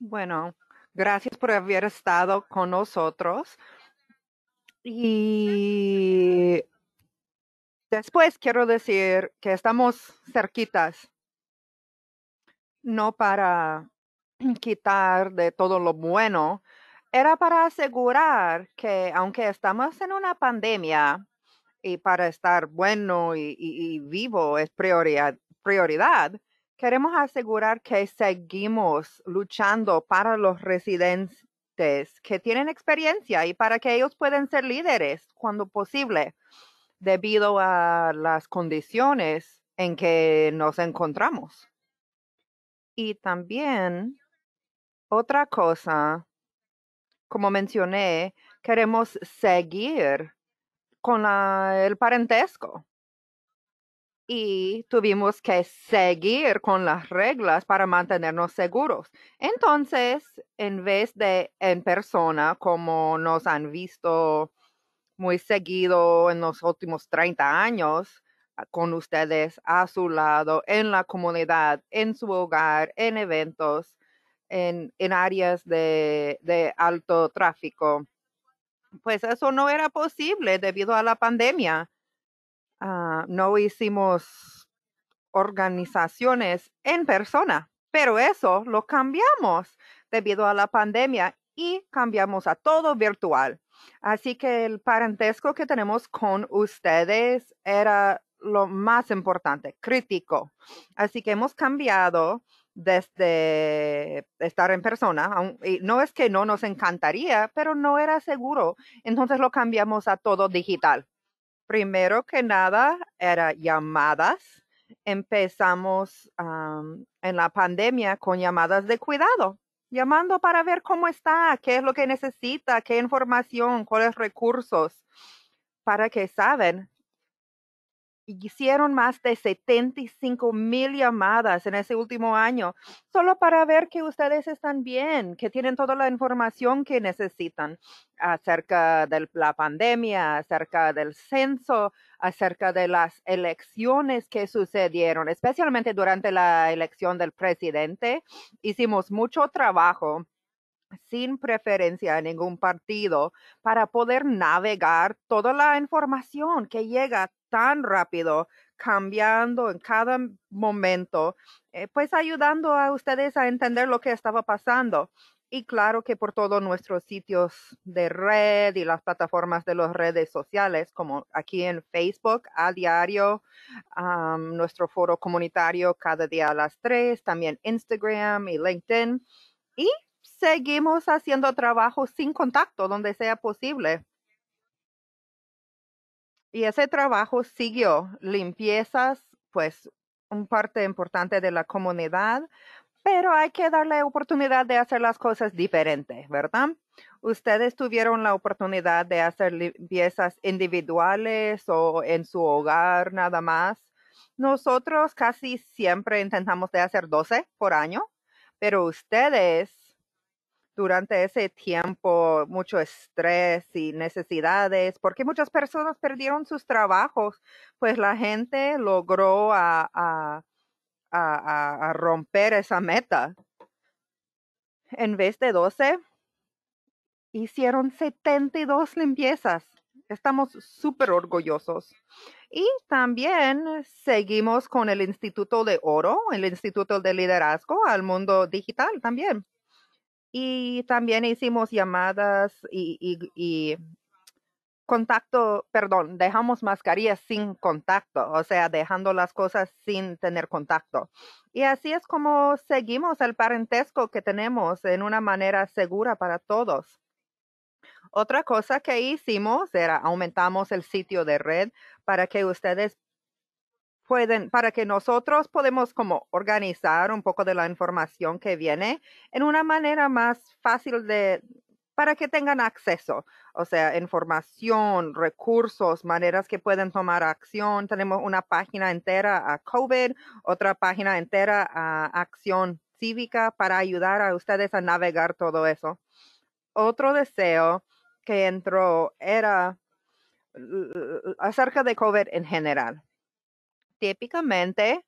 Bueno, gracias por haber estado con nosotros. Y después quiero decir que estamos cerquitas, no para quitar de todo lo bueno, era para asegurar que aunque estamos en una pandemia y para estar bueno y, vivo es prioridad, Queremos asegurar que seguimos luchando para los residentes que tienen experiencia y para que ellos puedan ser líderes cuando posible, debido a las condiciones en que nos encontramos. Y también, otra cosa, como mencioné, queremos seguir con el parentesco y tuvimos que seguir con las reglas para mantenernos seguros. Entonces, en vez de en persona, como nos han visto muy seguido en los últimos 30 años, ah, con ustedes a su lado, en la comunidad, en su hogar, en eventos, en, áreas de alto tráfico. Pues eso no era posible debido a la pandemia Ah, no hicimos organizaciones en persona, pero eso lo cambiamos debido a la pandemia y cambiamos a todo virtual. Así que el parentesco que tenemos con ustedes era lo más importante, crítico. Así que hemos cambiado desde estar en persona. No es que no nos encantaría, pero no era seguro. Entonces lo cambiamos a todo digital primero que nada era llamadas. Empezamos en la pandemia con llamadas de cuidado, llamando para ver cómo está, qué es lo que necesita, qué información, cuáles recursos, para que saben hicieron más de 75 mil llamadas en ese último año, solo para ver que ustedes están bien, que tienen toda la información que necesitan acerca de la pandemia, acerca del censo, acerca de las elecciones que sucedieron, especialmente durante la elección del presidente. Hicimos mucho trabajo sin preferencia a ningún partido para poder navegar toda la información que llega tan rápido, cambiando en cada momento, eh, pues ayudando a ustedes a entender lo que estaba pasando. Y claro que por todos nuestros sitios de red y las plataformas de las redes sociales, como aquí en Facebook a diario, nuestro foro comunitario cada día a las tres también Instagram y LinkedIn. Y seguimos haciendo trabajo sin contacto donde sea posible. Y ese trabajo siguió limpiezas, pues un parte importante de la comunidad, pero hay que darle oportunidad de hacer las cosas diferentes, ¿verdad? Ustedes tuvieron la oportunidad de hacer limpiezas individuales o en su hogar nada más. Nosotros casi siempre intentamos de hacer 12 por año, pero ustedes durante ese tiempo mucho estrés y necesidades, porque muchas personas perdieron sus trabajos, pues la gente logró a, romper esa meta. En vez de 12, hicieron 72 limpiezas. Estamos súper orgullosos. Y también seguimos con el Instituto de Oro, el Instituto de Liderazgo al Mundo Digital también. Y también hicimos llamadas y, contacto, perdón, dejamos mascarillas sin contacto, o sea, dejando las cosas sin tener contacto. Y así es como seguimos el parentesco que tenemos en una manera segura para todos. Otra cosa que hicimos era aumentamos el sitio de red para que ustedes pueden, para que nosotros podemos como organizar un poco de la información que viene en una manera más fácil de, para que tengan acceso, o sea, información, recursos, maneras que pueden tomar acción. Tenemos una página entera a COVID, otra página entera a acción cívica para ayudar a ustedes a navegar todo eso. Otro deseo que entró era acerca de COVID en general típicamente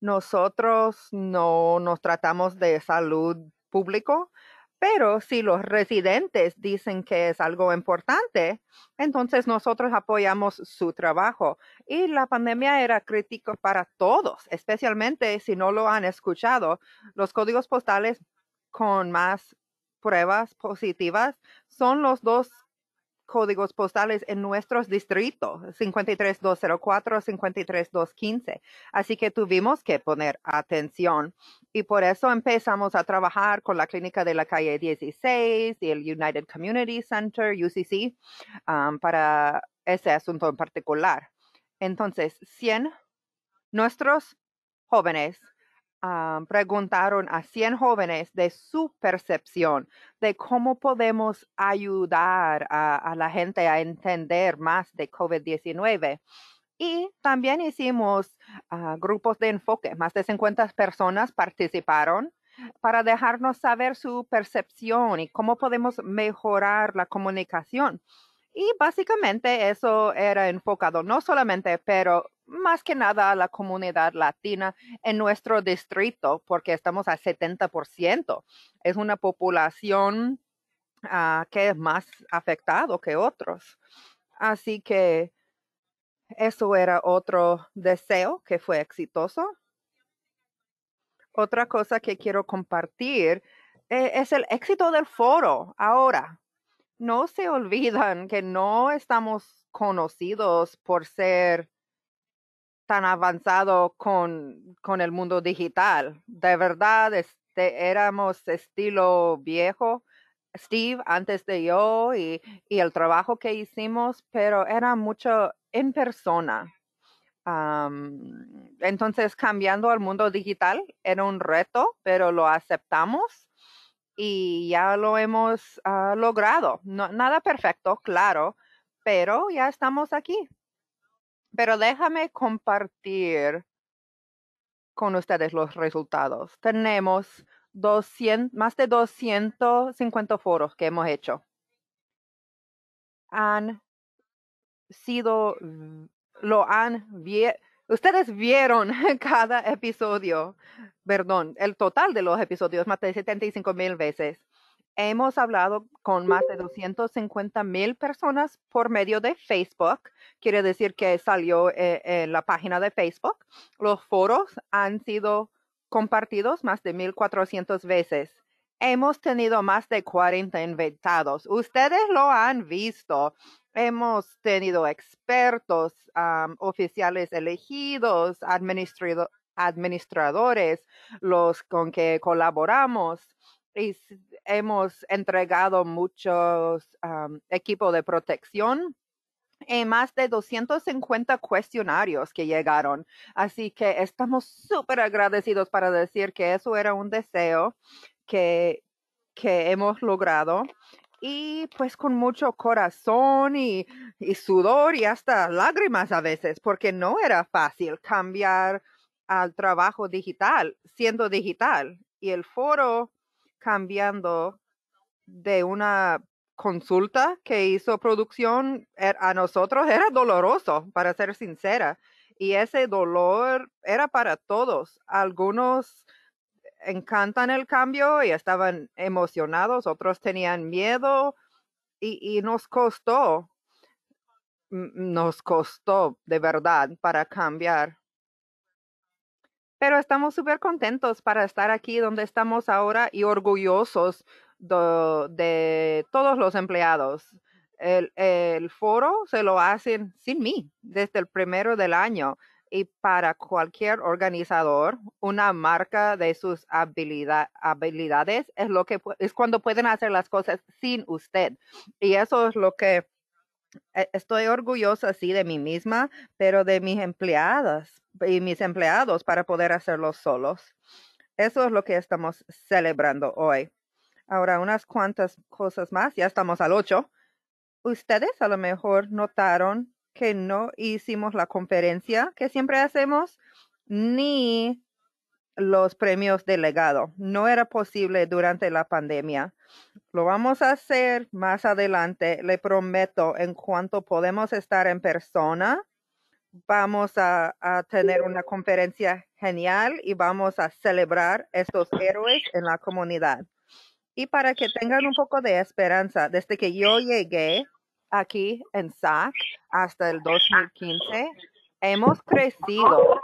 nosotros no nos tratamos de salud público, pero si los residentes dicen que es algo importante, entonces nosotros apoyamos su trabajo. Y la pandemia era crítico para todos, especialmente si no lo han escuchado. Los códigos postales con más pruebas positivas son los dos códigos postales en nuestros distritos, 53204, 53215. Así que tuvimos que poner atención y por eso empezamos a trabajar con la clínica de la calle 16 y el United Community Center, UCC, um, para ese asunto en particular. Entonces, 100 nuestros jóvenes preguntaron a 100 jóvenes de su percepción de cómo podemos ayudar a, la gente a entender más de COVID-19. Y también hicimos ah, grupos de enfoque. Más de 50 personas participaron para dejarnos saber su percepción y cómo podemos mejorar la comunicación. Y básicamente eso era enfocado no solamente, pero más que nada a la comunidad latina en nuestro distrito, porque estamos a 70%. Es una población ah, que es más afectado que otros. Así que eso era otro deseo que fue exitoso. Otra cosa que quiero compartir eh, es el éxito del foro ahora. No se olvidan que no estamos conocidos por ser tan avanzado con, el mundo digital. De verdad, este, éramos estilo viejo, Steve antes de yo y, el trabajo que hicimos, pero era mucho en persona. entonces, cambiando al mundo digital era un reto, pero lo aceptamos y ya lo hemos ah, logrado. No, nada perfecto, claro, pero ya estamos aquí pero déjame compartir con ustedes los resultados. Tenemos más de 250 foros que hemos hecho. Han sido, lo han, ustedes vieron cada episodio, perdón, el total de los episodios más de 75 mil veces. Hemos hablado con más de 250 mm. mil personas por medio de Facebook. Quiere decir que salió en eh, eh, la página de Facebook. Los foros han sido compartidos más de 1.400 veces. Hemos tenido más de 40 invitados. Ustedes lo han visto. Hemos tenido expertos, oficiales elegidos, administradores, los con que colaboramos hemos entregado muchos equipos de protección y eh, más de 250 cuestionarios que llegaron. Así que estamos súper agradecidos para decir que eso era un deseo que, que hemos logrado y pues con mucho corazón y, sudor y hasta lágrimas a veces, porque no era fácil cambiar al trabajo digital, siendo digital. Y el foro cambiando de una consulta que hizo producción er, a nosotros era doloroso, para ser sincera, y ese dolor era para todos. Algunos encantan el cambio y estaban emocionados, otros tenían miedo y, y nos costó, mm, nos costó de verdad para cambiar pero estamos súper contentos para estar aquí donde estamos ahora y orgullosos de, todos los empleados. El, foro se lo hacen sin mí desde el primero del año y para cualquier organizador una marca de sus habilidades es lo que es cuando pueden hacer las cosas sin usted y eso es lo que e-, estoy orgullosa, sí, de mí misma, pero de mis empleadas y mis empleados para poder hacerlo solos. Eso es lo que estamos celebrando hoy. Ahora, unas cuantas cosas más, ya estamos al 8. Ustedes a lo mejor notaron que no hicimos la conferencia que siempre hacemos, ni los premios de legado. No era posible durante la pandemia. Lo vamos a hacer más adelante, le prometo, en cuanto podemos estar en persona. Vamos a, tener una conferencia genial y vamos a celebrar estos héroes en la comunidad. Y para que tengan un poco de esperanza, desde que yo llegué aquí en SAC hasta el 2015, hemos crecido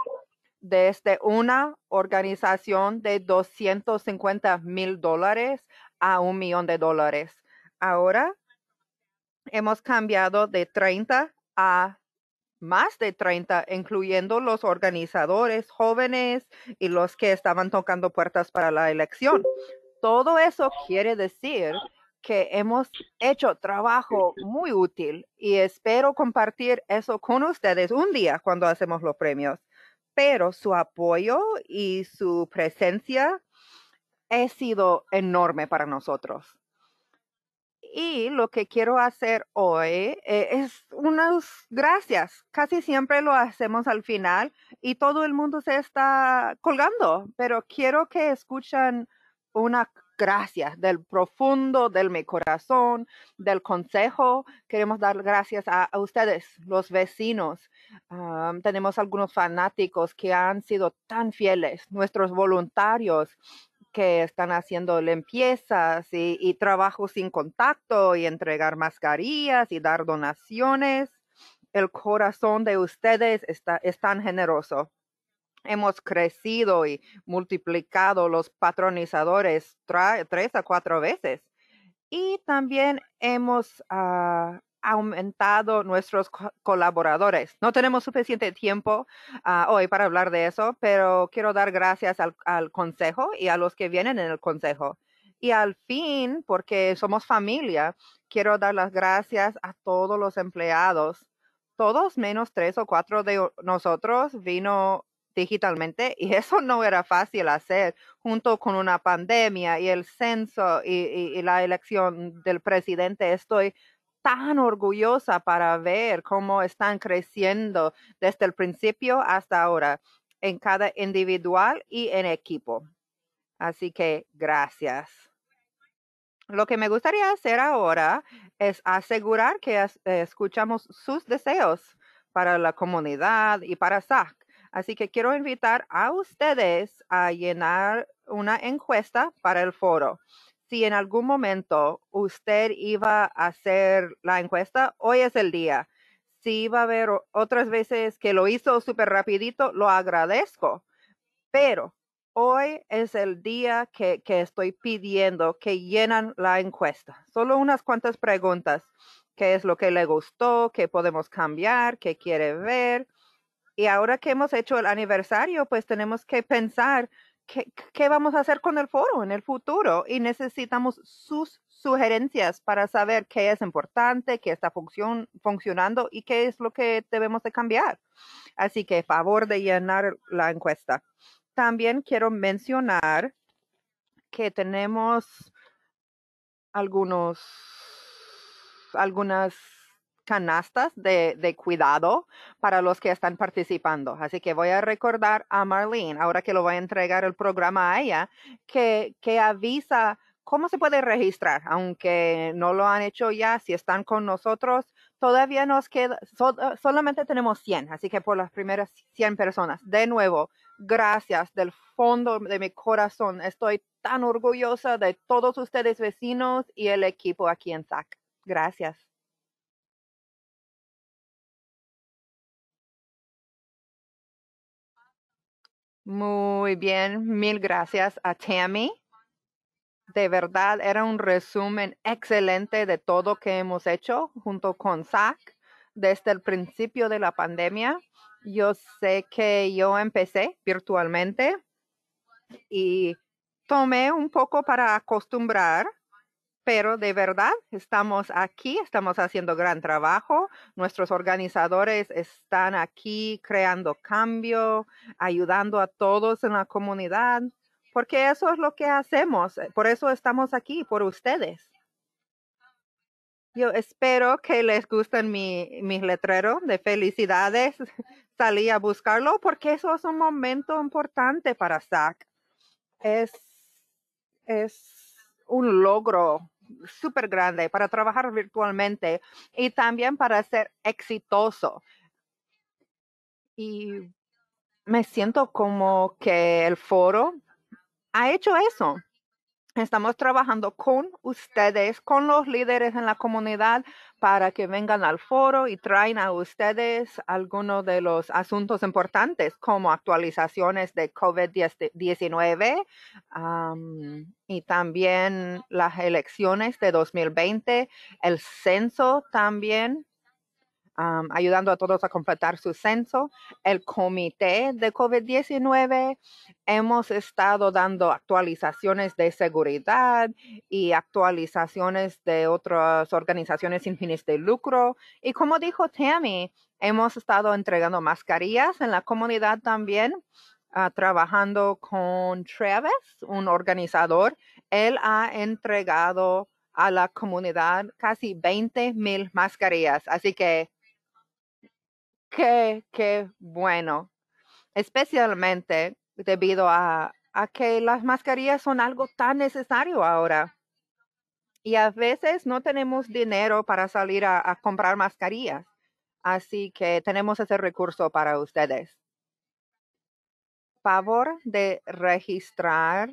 desde este, una organización de 250 mil dólares a un millón de dólares. Ahora hemos cambiado de 30 a más de 30, incluyendo los organizadores jóvenes y los que estaban tocando puertas para la elección. Todo eso quiere decir que hemos hecho trabajo muy útil y espero compartir eso con ustedes un día cuando hacemos los premios pero su apoyo y su presencia ha sido enorme para nosotros. Y lo que quiero hacer hoy eh, es unas gracias. Casi siempre lo hacemos al final y todo el mundo se está colgando, pero quiero que escuchen una gracias del profundo de mi corazón, del consejo. Queremos dar gracias a, ustedes, los vecinos. tenemos algunos fanáticos que han sido tan fieles, nuestros voluntarios que están haciendo limpiezas y, trabajo sin contacto y entregar mascarillas y dar donaciones. El corazón de ustedes está, es tan generoso hemos crecido y multiplicado los patronizadores tres a cuatro veces. Y también hemos ah, aumentado nuestros colaboradores. No tenemos suficiente tiempo ah, hoy para hablar de eso, pero quiero dar gracias al, al consejo y a los que vienen en el consejo. Y al fin, porque somos familia, quiero dar las gracias a todos los empleados todos menos tres o cuatro de nosotros vino digitalmente y eso no era fácil hacer junto con una pandemia y el censo y, la elección del presidente. Estoy tan orgullosa para ver cómo están creciendo desde el principio hasta ahora en cada individual y en equipo. Así que gracias. Lo que me gustaría hacer ahora es asegurar que eh, escuchamos sus deseos para la comunidad y para SAC. Así que quiero invitar a ustedes a llenar una encuesta para el foro. Si en algún momento usted iba a hacer la encuesta, hoy es el día. Si va a haber otras veces que lo hizo súper rapidito, lo agradezco. Pero hoy es el día que, que, estoy pidiendo que llenan la encuesta. Solo unas cuantas preguntas. ¿Qué es lo que le gustó? ¿Qué podemos cambiar? ¿Qué quiere ver? Y ahora que hemos hecho el aniversario, pues tenemos que pensar qué, qué vamos a hacer con el foro en el futuro y necesitamos sus sugerencias para saber qué es importante, qué está funcionando y qué es lo que debemos de cambiar. Así que favor de llenar la encuesta. También quiero mencionar que tenemos algunos, algunas canastas de, de, cuidado para los que están participando. Así que voy a recordar a Marlene, ahora que lo voy a entregar el programa a ella, que, que avisa cómo se puede registrar, aunque no lo han hecho ya, si están con nosotros. Todavía nos queda, eh, solamente tenemos 100, así que por las primeras 100 personas. De nuevo, gracias del fondo de mi corazón. Estoy tan orgullosa de todos ustedes vecinos y el equipo aquí en SAC. Gracias. Muy bien, mil gracias a Tammy. De verdad, era un resumen excelente de todo que hemos hecho junto con Zach desde el principio de la pandemia. Yo sé que yo empecé virtualmente y tomé un poco para acostumbrar pero de verdad estamos aquí, estamos haciendo gran trabajo, nuestros organizadores están aquí creando cambio, ayudando a todos en la comunidad, porque eso es lo que hacemos, eh, por eso estamos aquí, por ustedes. Yo espero que les gusten mi, mis letreros de felicidades. Salí a buscarlo porque eso es un momento importante para SAC. es un logro super grande para trabajar virtualmente y también para ser exitoso. Y me siento como que el foro ha hecho eso. Estamos trabajando con ustedes, con los líderes en la comunidad, para que vengan al foro y traen a ustedes algunos de los asuntos importantes, como actualizaciones de COVID-19 y también las elecciones de 2020, el censo también ayudando a todos a completar su censo. El comité de COVID-19 hemos estado dando actualizaciones de seguridad y actualizaciones de otras organizaciones sin fines de lucro. Y como dijo Tammy, hemos estado entregando mascarillas en la comunidad también. Ah, trabajando con Travis, un organizador, él ha entregado a la comunidad casi 20 mil mascarillas. Así que qué, bueno, especialmente debido a, que las mascarillas son algo tan necesario ahora. Y a veces no tenemos dinero para salir a, a comprar mascarillas. Así que tenemos ese recurso para ustedes. Favor de registrar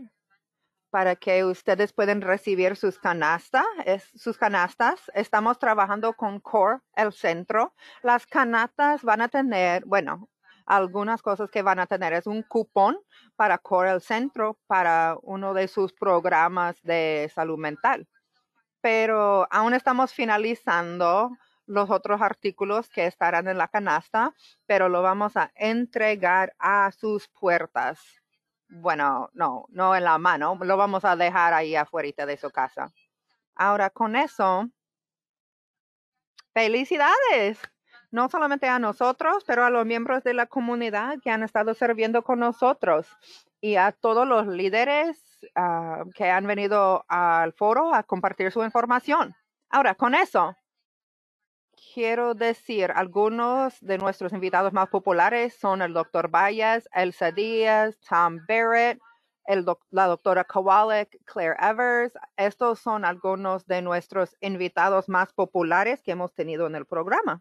para que ustedes puedan recibir sus, canasta, sus canastas. Estamos trabajando con Core, el centro. Las canastas van a tener, bueno, algunas cosas que van a tener es un cupón para Core, el centro, para uno de sus programas de salud mental. Pero aún estamos finalizando los otros artículos que estarán en la canasta, pero lo vamos a entregar a sus puertas bueno, no, no en la mano, lo vamos a dejar ahí afuera de su casa. Ahora, con eso, felicidades, no solamente a nosotros, pero a los miembros de la comunidad que han estado sirviendo con nosotros y a todos los líderes ah, que han venido al foro a compartir su información. Ahora, con eso, quiero decir, algunos de nuestros invitados más populares son el doctor Bayas, Elsa Díaz, Tom Barrett, la doctora Kowalik, Claire Evers. Estos son algunos de nuestros invitados más populares que hemos tenido en el programa.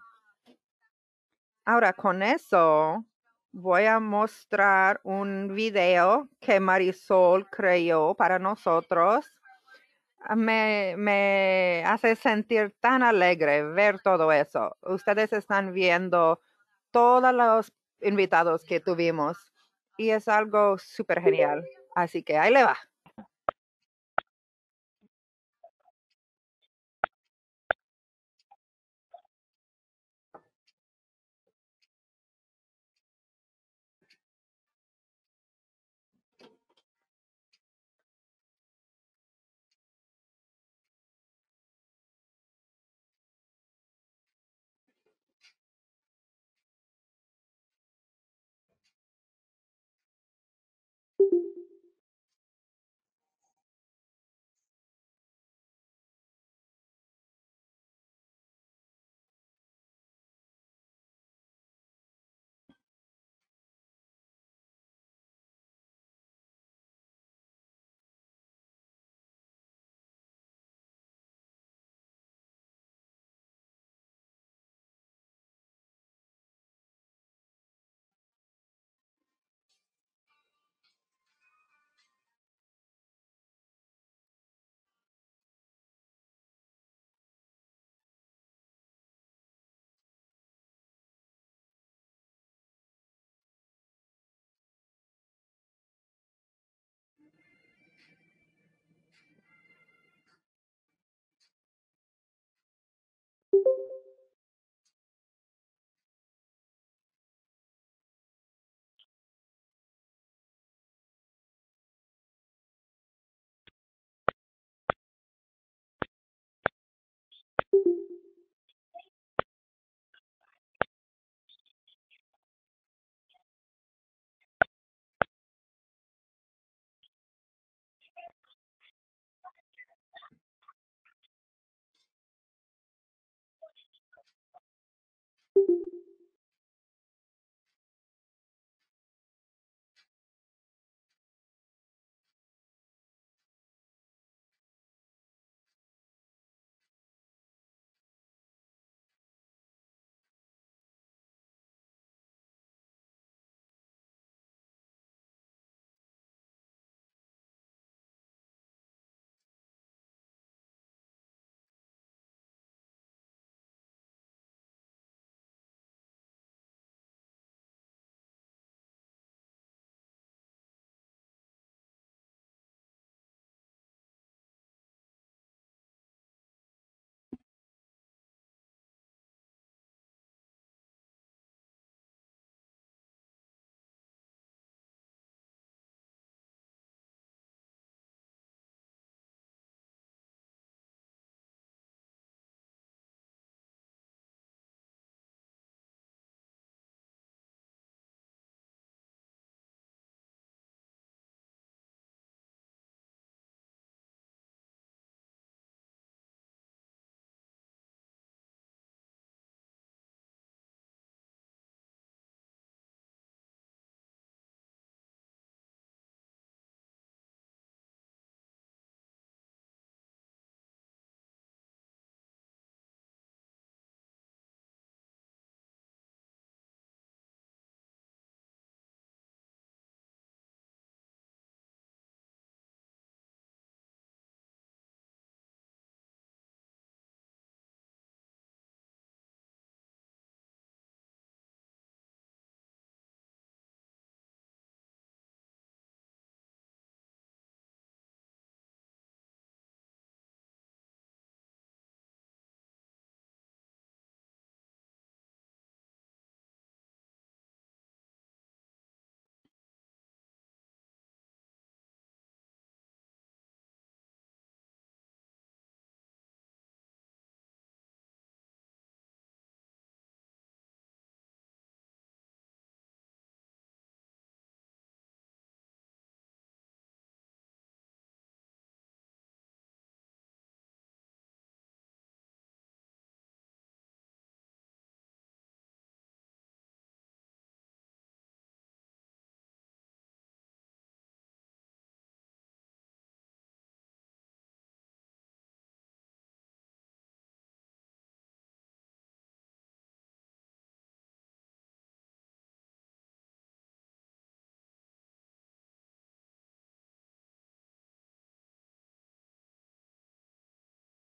Ahora, con eso, voy a mostrar un video que Marisol creó para nosotros me, me hace sentir tan alegre ver todo eso. Ustedes están viendo todos los invitados que tuvimos y es algo súper genial. Así que ahí le va.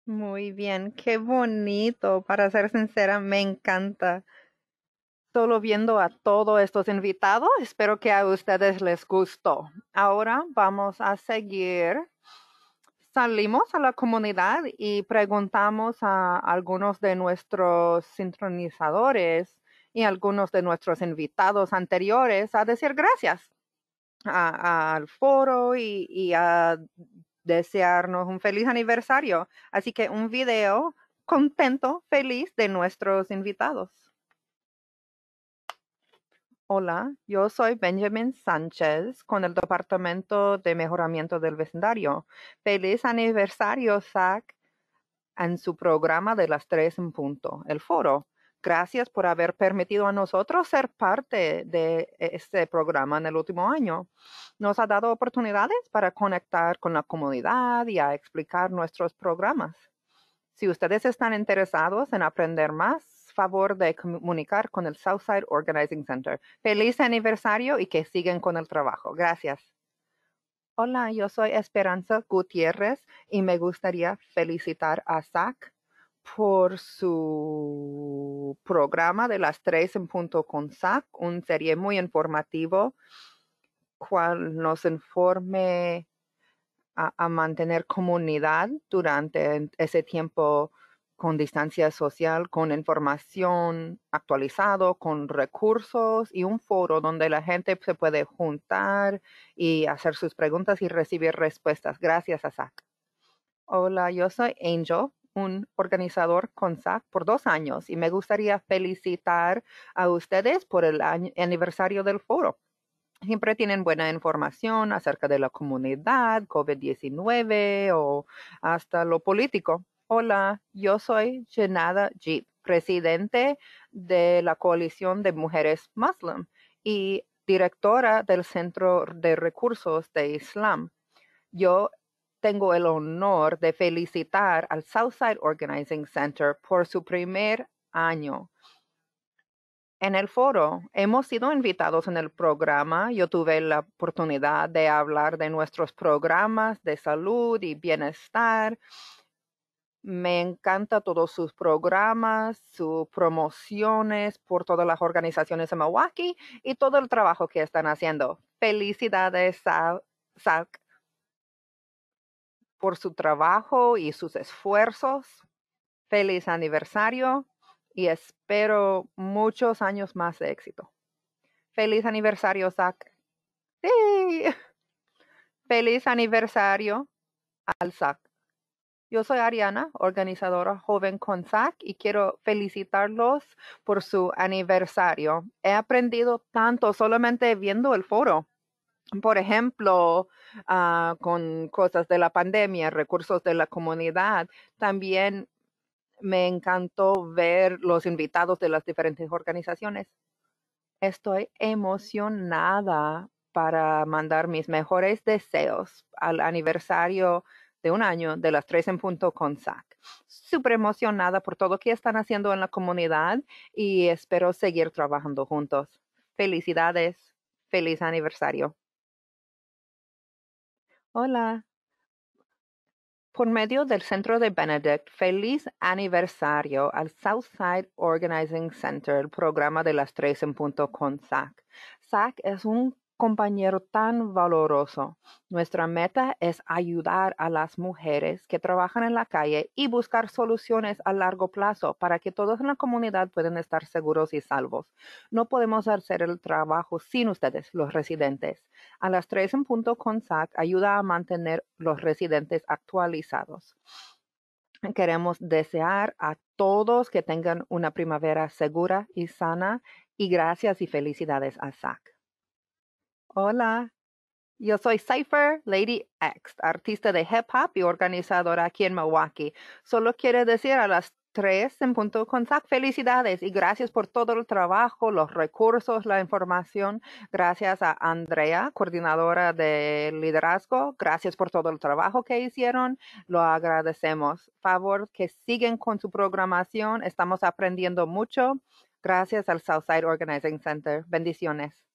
Muy bien, qué bonito. Para ser sincera, me encanta. Solo viendo a todos estos invitados, espero que a ustedes les gustó. Ahora vamos a seguir. Salimos a la comunidad y preguntamos a algunos de nuestros sincronizadores y algunos de nuestros invitados anteriores a decir gracias al foro y, y a desearnos un feliz aniversario. Así que un video contento, feliz de nuestros invitados. Hola, yo soy Benjamin Sánchez con el Departamento de Mejoramiento del Vecindario. Feliz aniversario, Zach, en su programa de las tres en punto, el foro. Gracias por haber permitido a nosotros ser parte de e-, este programa en el último año. Nos ha dado oportunidades para conectar con la comunidad y a explicar nuestros programas. Si ustedes están interesados en aprender más, favor de comunicar con el Southside Organizing Center. Feliz aniversario y que siguen con el trabajo. Gracias. Hola, yo soy Esperanza Gutiérrez y me gustaría felicitar a SAC por su programa de las tres en punto con SAC, un serie muy informativo, cual nos informe a, mantener comunidad durante ese tiempo con distancia social, con información actualizado, con recursos y un foro donde la gente se puede juntar y hacer sus preguntas y recibir respuestas. Gracias, a SAC. Hola, yo soy Angel un organizador con SAC por dos años y me gustaría felicitar a ustedes por el aniversario del foro. Siempre tienen buena información acerca de la comunidad, COVID-19 o hasta lo político. Hola, yo soy Jenada Jeep, presidente de la Coalición de Mujeres Muslim y directora del Centro de Recursos de Islam. Yo tengo el honor de felicitar al Southside Organizing Center por su primer año. En el foro hemos sido invitados en el programa. Yo tuve la oportunidad de hablar de nuestros programas de salud y bienestar. Me encanta todos sus programas, sus promociones por todas las organizaciones de Milwaukee y todo el trabajo que están haciendo. Felicidades, SAC por su trabajo y sus esfuerzos. Feliz aniversario y espero muchos años más de éxito. Feliz aniversario, Zach. Sí. Feliz aniversario al SAC. Yo soy Ariana, organizadora joven con SAC y quiero felicitarlos por su aniversario. He aprendido tanto solamente viendo el foro por ejemplo, ah, con cosas de la pandemia, recursos de la comunidad, también me encantó ver los invitados de las diferentes organizaciones. Estoy emocionada para mandar mis mejores deseos al aniversario de un año de las tres en punto con SAC. Súper emocionada por todo lo que están haciendo en la comunidad y espero seguir trabajando juntos. Felicidades. Feliz aniversario. Hola. Por medio del Centro de Benedict, feliz aniversario al Southside Organizing Center, el programa de las tres en punto con SAC. SAC es un compañero tan valoroso. Nuestra meta es ayudar a las mujeres que trabajan en la calle y buscar soluciones a largo plazo para que todos en la comunidad puedan estar seguros y salvos. No podemos hacer el trabajo sin ustedes, los residentes. A las tres en punto con SAC ayuda a mantener los residentes actualizados. Queremos desear a todos que tengan una primavera segura y sana y gracias y felicidades a SAC. Hola, yo soy Cypher Lady X, artista de hip hop y organizadora aquí en Milwaukee. Solo quiero decir a las tres en punto con SAC felicidades y gracias por todo el trabajo, los recursos, la información. Gracias a Andrea, coordinadora de liderazgo. Gracias por todo el trabajo que hicieron. Lo agradecemos. Favor que siguen con su programación. Estamos aprendiendo mucho. Gracias al Southside Organizing Center. Bendiciones.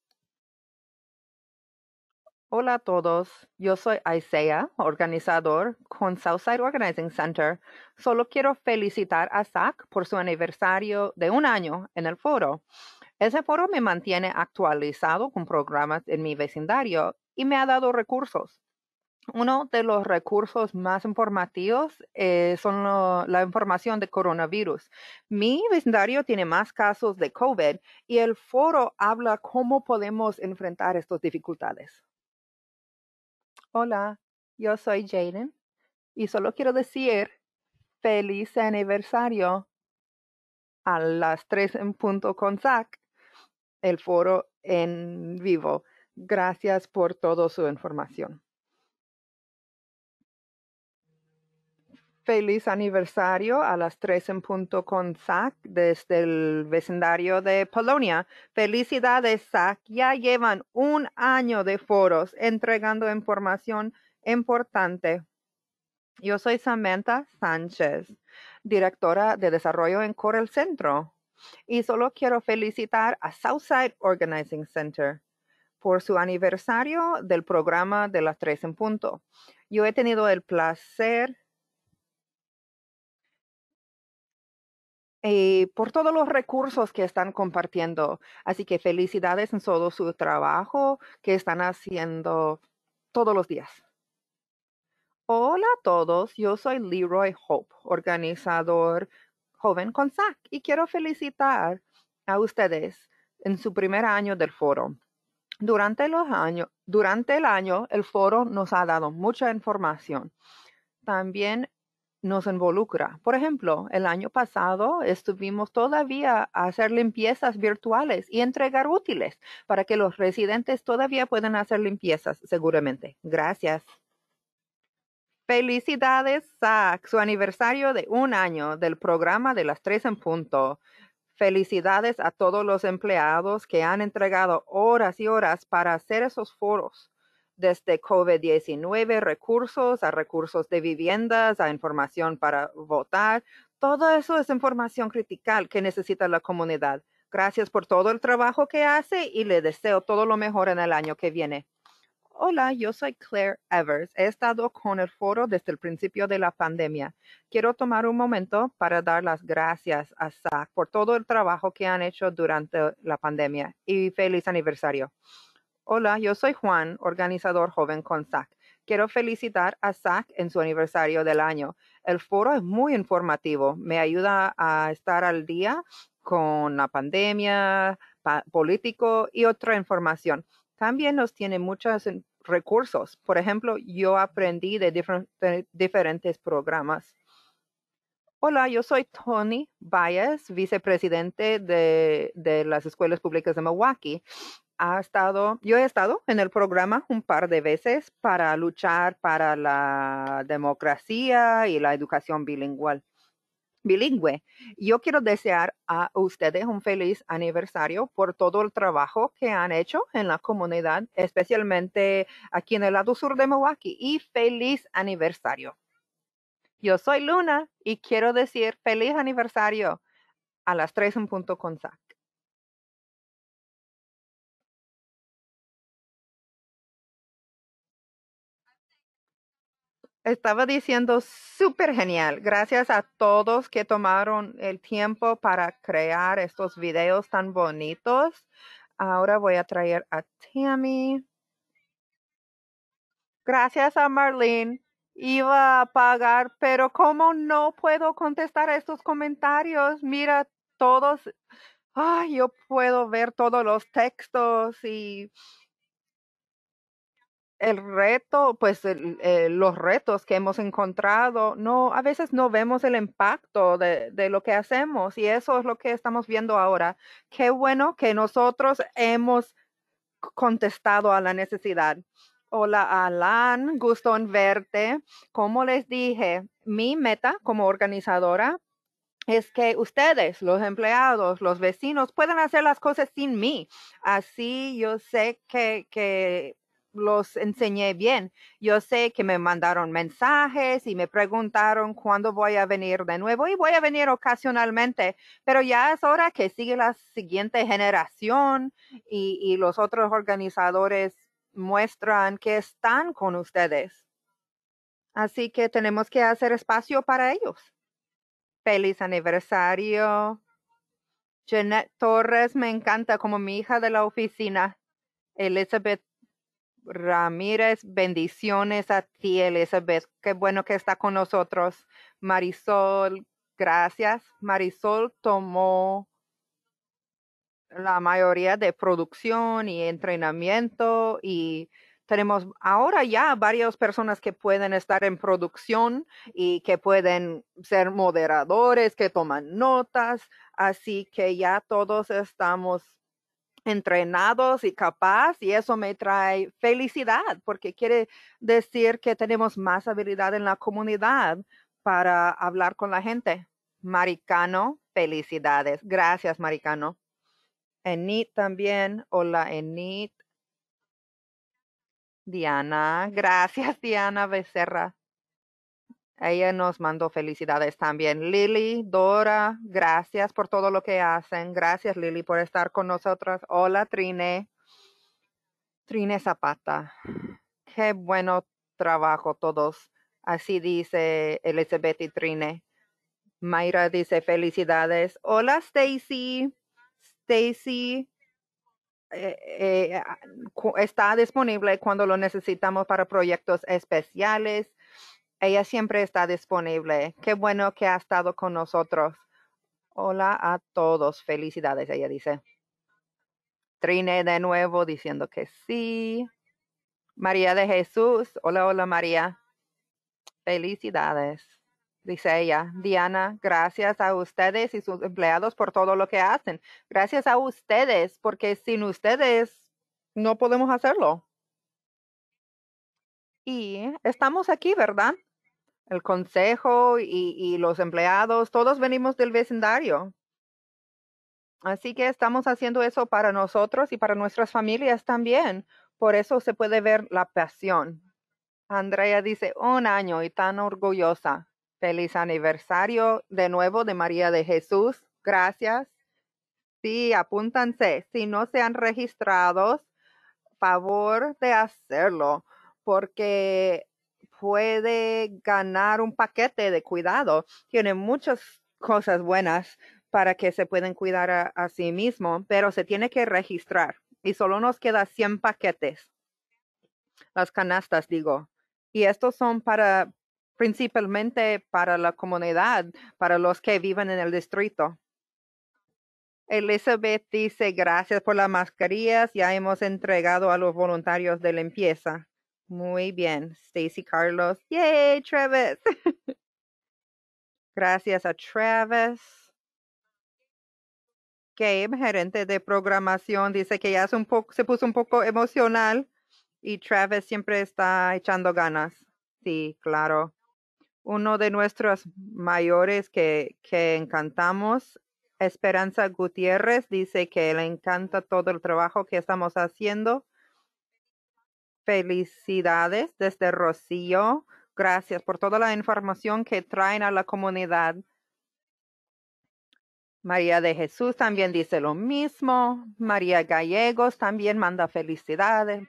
Hola a todos, yo soy Isaiah, organizador con Southside Organizing Center. Solo quiero felicitar a SAC por su aniversario de un año en el foro. Ese foro me mantiene actualizado con programas en mi vecindario y me ha dado recursos. Uno de los recursos más informativos eh, son la información de coronavirus. Mi vecindario tiene más casos de COVID y el foro habla cómo podemos enfrentar estas dificultades. Hola, yo soy Jaden y solo quiero decir feliz aniversario a las tres en punto con Zach, el foro en vivo. Gracias por toda su información. feliz aniversario a las tres en punto con Zach desde el vecindario de Polonia. Felicidades, Zach. Ya llevan un año de foros entregando información importante. Yo soy Samantha Sánchez, directora de desarrollo en Corel Centro. Y solo quiero felicitar a Southside Organizing Center por su aniversario del programa de las tres en punto. Yo he tenido el placer Eh, por todos los recursos que están compartiendo. Así que felicidades en todo su trabajo que están haciendo todos los días. Hola a todos, yo soy Leroy Hope, organizador joven con SAC y quiero felicitar a ustedes en su primer año del foro. Durante, durante el año, el foro nos ha dado mucha información. También nos involucra. Por ejemplo, el año pasado estuvimos todavía a hacer limpiezas virtuales y entregar útiles para que los residentes todavía puedan hacer limpiezas seguramente. Gracias. Felicidades, a su aniversario de un año del programa de las tres en punto. Felicidades a todos los empleados que han entregado horas y horas para hacer esos foros desde COVID-19, recursos, a recursos de viviendas, a información para votar. Todo eso es información critical que necesita la comunidad. Gracias por todo el trabajo que hace y le deseo todo lo mejor en el año que viene. Hola, yo soy Claire Evers. He estado con el foro desde el principio de la pandemia. Quiero tomar un momento para dar las gracias a SAC por todo el trabajo que han hecho durante la pandemia y feliz aniversario. Hola, yo soy Juan, organizador joven con SAC. Quiero felicitar a SAC en su aniversario del año. El foro es muy informativo, me ayuda a estar al día con la pandemia, político y otra información. También nos tiene muchos recursos. Por ejemplo, yo aprendí de, diferentes programas. Hola, yo soy Tony Baez, vicepresidente de, de las escuelas públicas de Milwaukee ha estado, yo he estado en el programa un par de veces para luchar para la democracia y la educación bilingüe. Bilingüe. Yo quiero desear a ustedes un feliz aniversario por todo el trabajo que han hecho en la comunidad, especialmente aquí en el lado sur de Milwaukee. Y feliz aniversario. Yo soy Luna y quiero decir feliz aniversario a las tres en punto con SAC. estaba diciendo súper genial. Gracias a todos que tomaron el tiempo para crear estos videos tan bonitos. Ahora voy a traer a Tammy. Gracias a Marlene. Iba a pagar, pero como no puedo contestar a estos comentarios, mira todos. Ay, yo puedo ver todos los textos y el reto, pues eh, los retos que hemos encontrado, no, a veces no vemos el impacto de, lo que hacemos y eso es lo que estamos viendo ahora. Qué bueno que nosotros hemos contestado a la necesidad. Hola, Alan, gusto en verte. Como les dije, mi meta como organizadora es que ustedes, los empleados, los vecinos, puedan hacer las cosas sin mí. Así yo sé que los enseñé bien. Yo sé que me mandaron mensajes y me preguntaron cuándo voy a venir de nuevo y voy a venir ocasionalmente, pero ya es hora que sigue la siguiente generación y, los otros organizadores muestran que están con ustedes. Así que tenemos que hacer espacio para ellos. Feliz aniversario. Jeanette Torres, me encanta como mi hija de la oficina. Elizabeth Ramírez, bendiciones a ti, Elizabeth. Qué bueno que está con nosotros. Marisol, gracias. Marisol tomó la mayoría de producción y entrenamiento y tenemos ahora ya varias personas que pueden estar en producción y que pueden ser moderadores, que toman notas, así que ya todos estamos entrenados y capaz y eso me trae felicidad porque quiere decir que tenemos más habilidad en la comunidad para hablar con la gente. Maricano, felicidades. Gracias, Maricano. Enit también. Hola, Enit. Diana, gracias, Diana Becerra. Ella nos mandó felicidades también. Lili, Dora, gracias por todo lo que hacen. Gracias, Lili, por estar con nosotras. Hola, Trine. Trine Zapata. Qué bueno trabajo todos. Así dice Elizabeth y Trine. Mayra dice felicidades. Hola, Stacy. Stacy eh, eh, ah, está disponible cuando lo necesitamos para proyectos especiales. Ella siempre está disponible. Qué bueno que ha estado con nosotros. Hola a todos. Felicidades, ella dice. Trine de nuevo diciendo que sí. María de Jesús. Hola, hola María. Felicidades, dice ella. Diana, gracias a ustedes y sus empleados por todo lo que hacen. Gracias a ustedes, porque sin ustedes no podemos hacerlo. Y estamos aquí, ¿verdad? el consejo y, los empleados, todos venimos del vecindario. Así que estamos haciendo eso para nosotros y para nuestras familias también. Por eso se puede ver la pasión. Andrea dice, un año y tan orgullosa. Feliz aniversario de nuevo de María de Jesús. Gracias. Sí, apúntanse. Si no se han registrado, favor de hacerlo, porque puede ganar un paquete de cuidado. Tiene muchas cosas buenas para que se pueden cuidar a, sí mismo, pero se tiene que registrar y solo nos queda 100 paquetes. Las canastas, digo. Y estos son para principalmente para la comunidad, para los que viven en el distrito. Elizabeth dice, gracias por las mascarillas, ya hemos entregado a los voluntarios de limpieza. Muy bien, Stacy Carlos. Yay, Travis. Gracias a Travis. Gabe, gerente de programación, dice que ya se puso un poco emocional y Travis siempre está echando ganas. Sí, claro. Uno de nuestros mayores que, que encantamos, Esperanza Gutiérrez, dice que le encanta todo el trabajo que estamos haciendo Felicidades desde Rocío. Gracias por toda la información que traen a la comunidad. María de Jesús también dice lo mismo. María Gallegos también manda felicidades.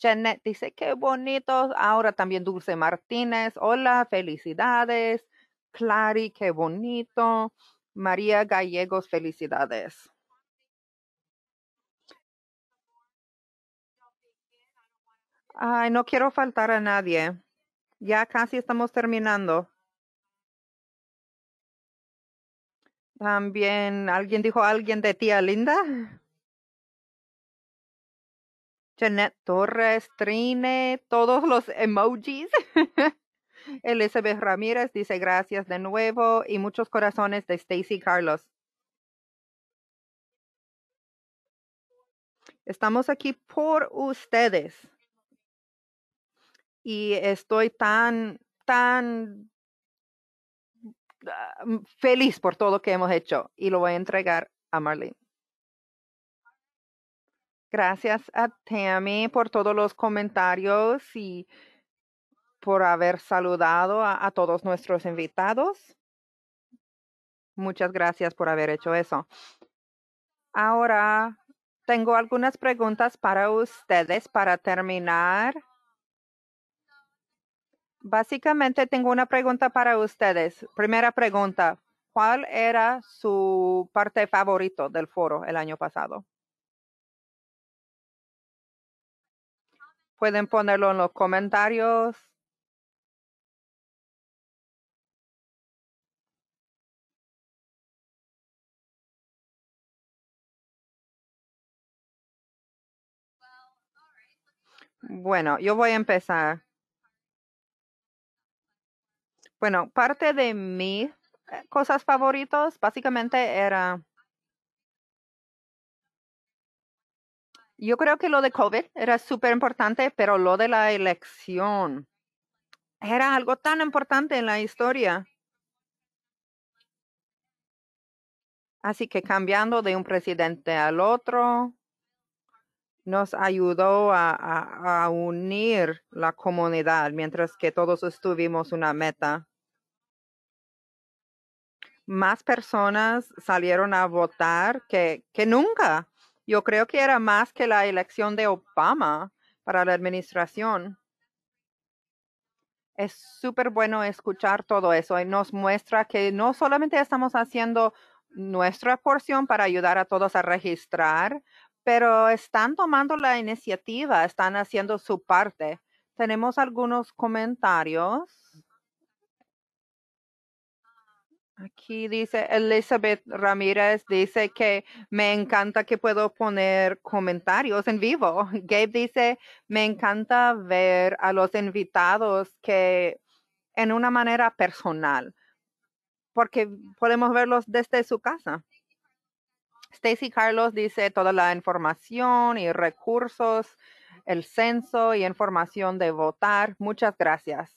Janet dice, qué bonito. Ahora también Dulce Martínez, hola, felicidades. Clary, qué bonito. María Gallegos, felicidades. Ay, no quiero faltar a nadie. Ya casi estamos terminando. También, ¿alguien dijo alguien de tía Linda? Jeanette Torres, Trine, todos los emojis. Elizabeth Ramírez dice gracias de nuevo y muchos corazones de Stacy Carlos. Estamos aquí por ustedes y estoy tan, tan ah, mm, feliz por todo lo que hemos hecho y lo voy a entregar a Marlene. Gracias a Tammy por todos los comentarios y por haber saludado a, a todos nuestros invitados. Muchas gracias por haber hecho eso. Ahora tengo algunas preguntas para ustedes para terminar Básicamente tengo una pregunta para ustedes. Primera pregunta, ¿cuál era su parte favorito del foro el año pasado? Pueden ponerlo en los comentarios. Bueno, yo voy a empezar. Bueno, parte de mis eh, cosas favoritas básicamente era yo creo que lo de COVID era súper importante, pero lo de la elección era algo tan importante en la historia. Así que cambiando de un presidente al otro nos ayudó a, a unir la comunidad mientras que todos estuvimos una meta más personas salieron a votar que, que nunca. Yo creo que era más que la elección de Obama para la administración. Es súper bueno escuchar todo eso y nos muestra que no solamente estamos haciendo nuestra porción para ayudar a todos a registrar, pero están tomando la iniciativa, están haciendo su parte. Tenemos algunos comentarios. Aquí dice Elizabeth Ramírez, dice que me encanta que puedo poner comentarios en vivo. Gabe dice, me encanta ver a los invitados que en una manera personal, porque podemos verlos desde su casa. Stacy Carlos dice toda la información y recursos, el censo y información de votar. Muchas gracias.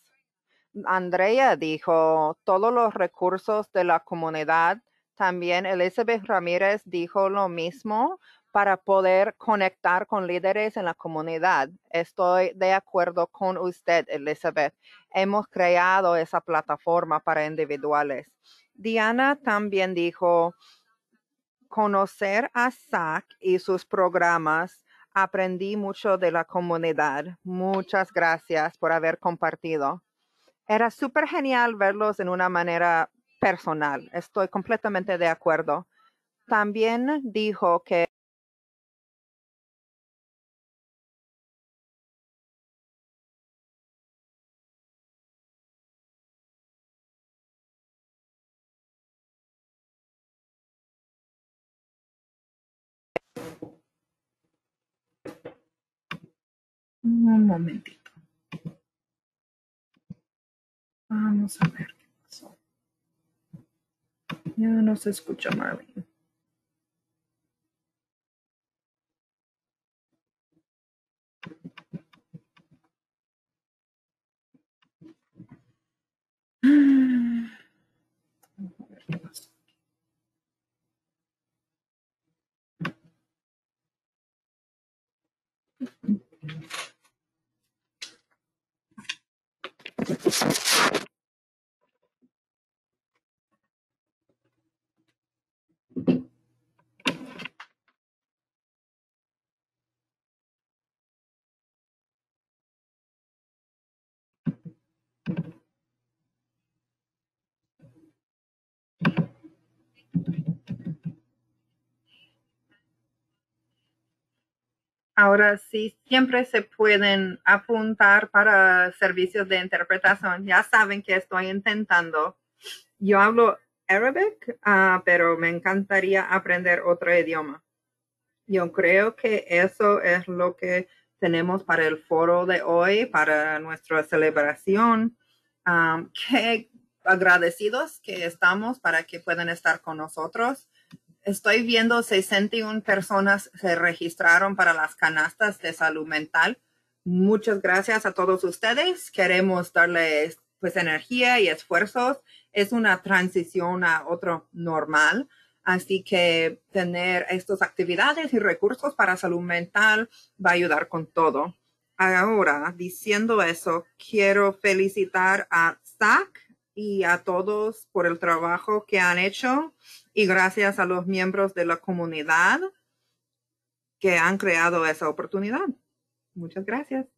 Andrea dijo todos los recursos de la comunidad. También Elizabeth Ramírez dijo lo mismo para poder conectar con líderes en la comunidad. Estoy de acuerdo con usted, Elizabeth. Hemos creado esa plataforma para individuales. Diana también dijo, conocer a SAC y sus programas, aprendí mucho de la comunidad. Muchas gracias por haber compartido. Era súper genial verlos en una manera personal. Estoy completamente de acuerdo. También dijo que Vamos a ver qué pasó. Ya no se escucha Marlene Ahora sí, siempre se pueden apuntar para servicios de interpretación. Ya saben que estoy intentando. Yo hablo Arabic, ah, pero me encantaría aprender otro idioma. Yo creo que eso es lo que tenemos para el foro de hoy, para nuestra celebración. Ah, qué agradecidos que estamos para que puedan estar con nosotros estoy viendo 61 personas se registraron para las canastas de salud mental. Muchas gracias a todos ustedes. Queremos darles pues energía y esfuerzos. Es una transición a otro normal. Así que tener estas actividades y recursos para salud mental va a ayudar con todo. Ahora, diciendo eso, quiero felicitar a SAC y a todos por el trabajo que han hecho y gracias a los miembros de la comunidad que han creado esa oportunidad. Muchas gracias.